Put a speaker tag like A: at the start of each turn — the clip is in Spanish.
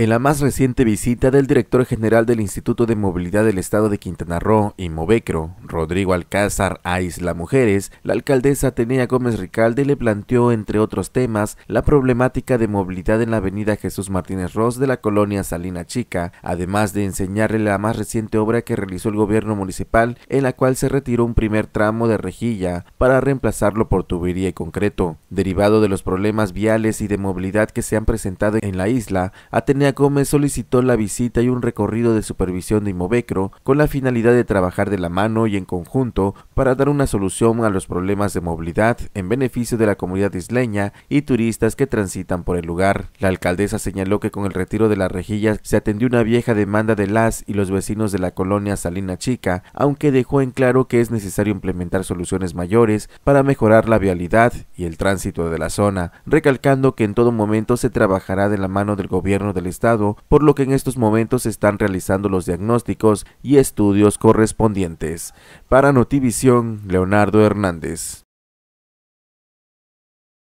A: En la más reciente visita del director general del Instituto de Movilidad del Estado de Quintana Roo, y Imovecro, Rodrigo Alcázar Isla mujeres, la alcaldesa Atenea Gómez Ricalde le planteó, entre otros temas, la problemática de movilidad en la avenida Jesús Martínez Ross de la colonia Salina Chica, además de enseñarle la más reciente obra que realizó el gobierno municipal, en la cual se retiró un primer tramo de rejilla para reemplazarlo por tubería y concreto. Derivado de los problemas viales y de movilidad que se han presentado en la isla, Atenea Gómez solicitó la visita y un recorrido de supervisión de Imovecro con la finalidad de trabajar de la mano y en conjunto para dar una solución a los problemas de movilidad en beneficio de la comunidad isleña y turistas que transitan por el lugar. La alcaldesa señaló que con el retiro de las rejillas se atendió una vieja demanda de las y los vecinos de la colonia Salina Chica, aunque dejó en claro que es necesario implementar soluciones mayores para mejorar la vialidad y el tránsito de la zona, recalcando que en todo momento se trabajará de la mano del gobierno del estado, por lo que en estos momentos se están realizando los diagnósticos y estudios correspondientes. Para Notivisión, Leonardo Hernández.